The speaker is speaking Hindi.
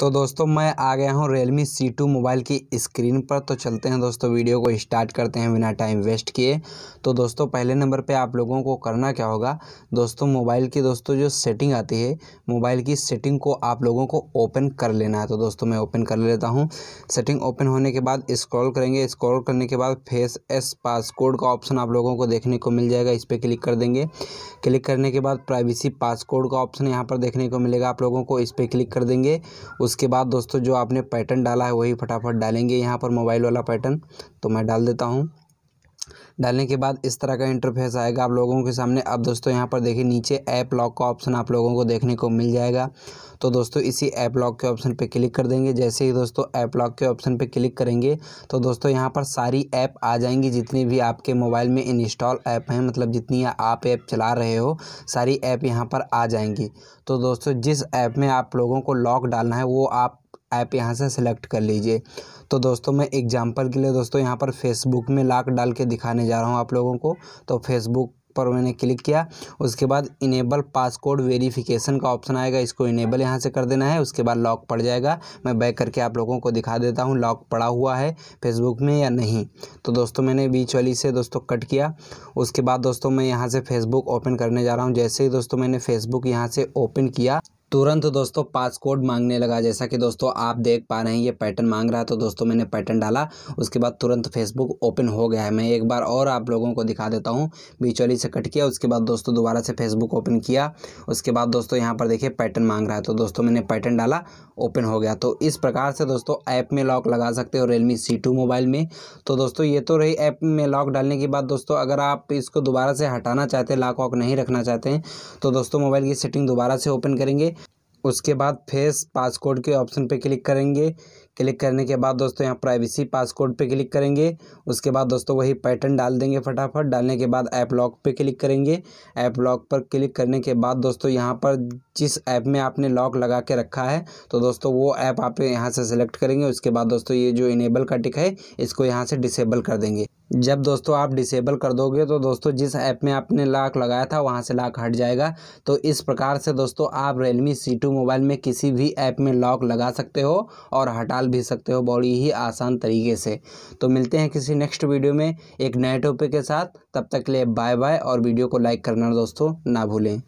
तो दोस्तों मैं आ गया हूँ Realme C2 मोबाइल की स्क्रीन पर तो चलते हैं दोस्तों वीडियो को स्टार्ट करते हैं बिना टाइम वेस्ट किए तो दोस्तों पहले नंबर पे आप लोगों को करना क्या होगा दोस्तों मोबाइल की दोस्तों जो सेटिंग आती है मोबाइल की सेटिंग को आप लोगों को ओपन कर लेना है तो दोस्तों मैं ओपन कर लेता हूँ सेटिंग ओपन होने के बाद स्क्रॉल करेंगे स्क्रॉल करने के बाद फेस एस पासकोड का ऑप्शन आप लोगों को देखने को मिल जाएगा इस पर क्लिक कर देंगे क्लिक करने के बाद प्राइवेसी पासकोड का ऑप्शन यहाँ पर देखने को मिलेगा आप लोगों को इस पर क्लिक कर देंगे उसके बाद दोस्तों जो आपने पैटर्न डाला है वही फटाफट डालेंगे यहाँ पर मोबाइल वाला पैटर्न तो मैं डाल देता हूँ डालने के बाद इस तरह का इंटरफेस आएगा आप लोगों के सामने अब दोस्तों यहाँ पर देखिए नीचे ऐप लॉक का ऑप्शन आप लोगों को देखने को मिल जाएगा तो दोस्तों इसी ऐप लॉक के ऑप्शन पर क्लिक कर देंगे जैसे ही दोस्तों ऐप लॉक के ऑप्शन पर क्लिक करेंगे तो दोस्तों यहाँ पर सारी ऐप आ जाएंगी जितनी भी आपके मोबाइल में इंस्टॉल ऐप हैं मतलब जितनी आप ऐप चला रहे हो सारी ऐप यहाँ पर आ जाएंगी तो दोस्तों जिस ऐप में आप लोगों को लॉक डालना है वो आप ऐप यहाँ से सेलेक्ट कर लीजिए तो दोस्तों मैं एग्जांपल के लिए दोस्तों यहाँ पर फेसबुक में लाख डाल के दिखाने जा रहा हूँ आप लोगों को तो फेसबुक पर मैंने क्लिक किया उसके बाद इनेबल पासकोड वेरिफिकेशन का ऑप्शन आएगा इसको इनेबल यहाँ से कर देना है उसके बाद लॉक पड़ जाएगा मैं बैक करके आप लोगों को दिखा देता हूँ लॉक पड़ा हुआ है फेसबुक में या नहीं तो दोस्तों मैंने बीच वाली से दोस्तों कट किया उसके बाद दोस्तों मैं यहाँ से फेसबुक ओपन करने जा रहा हूँ जैसे ही दोस्तों मैंने फेसबुक यहाँ से ओपन किया तुरंत दोस्तों पास कोड मांगने लगा जैसा कि दोस्तों आप देख पा रहे हैं ये पैटर्न मांग रहा है तो दोस्तों मैंने पैटर्न डाला उसके बाद तुरंत फेसबुक ओपन हो गया है मैं एक बार और आप लोगों को दिखा देता हूँ बिचौली से कट किया उसके बाद दोस्तों दोबारा से फेसबुक ओपन किया उसके बाद दोस्तों यहाँ पर देखिए पैटर्न मांग रहा है तो दोस्तों मैंने पैटर्न डाला ओपन हो गया तो इस प्रकार से दोस्तों ऐप में लॉक लगा सकते हो रियलमी सी मोबाइल में तो दोस्तों ये तो रही ऐप में लॉक डालने के बाद दोस्तों अगर आप इसको दोबारा से हटाना चाहते हैं लॉक वॉक नहीं रखना चाहते हैं तो दोस्तों मोबाइल की सेटिंग दोबारा से ओपन करेंगे उसके बाद फेस पासकोड के ऑप्शन पे क्लिक करेंगे क्लिक करने के बाद दोस्तों यहाँ प्राइवेसी पासकोड पे क्लिक करेंगे उसके बाद दोस्तों वही पैटर्न डाल देंगे फटाफट डालने के बाद ऐप लॉक पे क्लिक करेंगे ऐप लॉक पर क्लिक करने के बाद दोस्तों यहाँ पर जिस ऐप में आपने लॉक लगा के रखा है तो दोस्तों वो ऐप आप यहाँ से सेलेक्ट करेंगे उसके बाद दोस्तों ये जो इनेबल का टिक है इसको यहाँ से डिसेबल कर देंगे जब दोस्तों आप डिसेबल कर दोगे तो दोस्तों जिस ऐप में आपने लाख लगाया था वहाँ से लाख हट जाएगा तो इस प्रकार से दोस्तों आप रियलमी सी टू मोबाइल में किसी भी ऐप में लॉक लगा सकते हो और हटा भी सकते हो बड़ी ही आसान तरीके से तो मिलते हैं किसी नेक्स्ट वीडियो में एक नए टॉपिक के साथ तब तक के लिए बाय बाय और वीडियो को लाइक करना दोस्तों ना भूलें